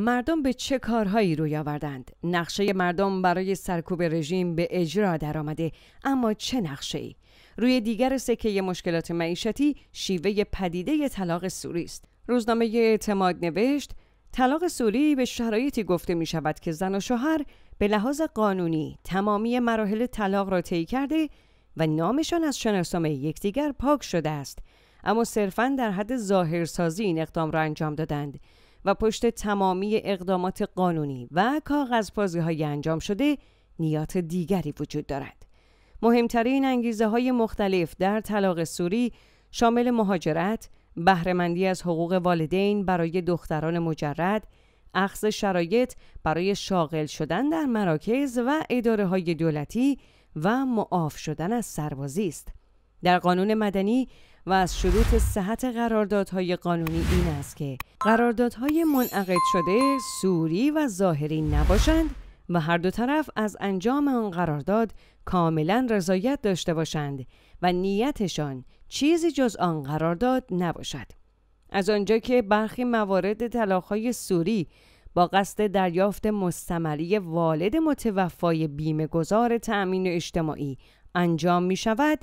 مردم به چه کارهایی روی آوردند نقشه مردم برای سرکوب رژیم به اجرا درآمده اما چه نقشه روی دیگر سکه مشکلات معیشتی شیوه پدیده طلاق سوری است روزنامه اعتماد نوشت طلاق سوری به شرایطی گفته می شود که زن و شوهر به لحاظ قانونی تمامی مراحل طلاق را طی کرده و نامشان از شناسنامه یکدیگر پاک شده است اما صرفا در حد ظاهرسازی این اقدام را انجام دادند و پشت تمامی اقدامات قانونی و کاغذپازی های انجام شده نیات دیگری وجود دارد. مهمترین انگیزه های مختلف در طلاق سوری شامل مهاجرت، بهرهمندی از حقوق والدین برای دختران مجرد، اخذ شرایط برای شاغل شدن در مراکز و اداره های دولتی و معاف شدن از سربازی است. در قانون مدنی و از شروط صحت قراردادهای قانونی این است که قراردادهای منعقد شده سوری و ظاهری نباشند و هر دو طرف از انجام آن قرارداد کاملا رضایت داشته باشند و نیتشان چیزی جز آن قرارداد نباشد از آنجا که برخی موارد طلاقهای سوری با قصد دریافت مستمری والد متوفای بیمه گذار تأمین اجتماعی انجام می شود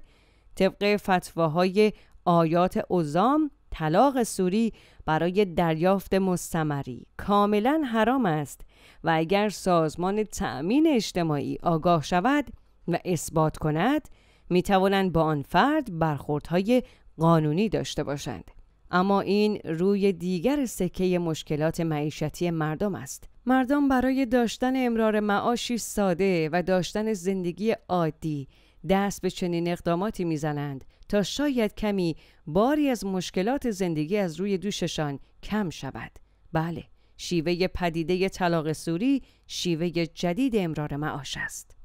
طبق فتواهای آیات اوزام طلاق سوری برای دریافت مستمری کاملا حرام است و اگر سازمان تأمین اجتماعی آگاه شود و اثبات کند می توانند با آن فرد برخوردهای قانونی داشته باشند اما این روی دیگر سکه مشکلات معیشتی مردم است مردم برای داشتن امرار معاشی ساده و داشتن زندگی عادی دست به چنین اقداماتی میزنند تا شاید کمی باری از مشکلات زندگی از روی دوششان کم شود بله شیوه پدیده طلاق سوری شیوه جدید امرار معاش است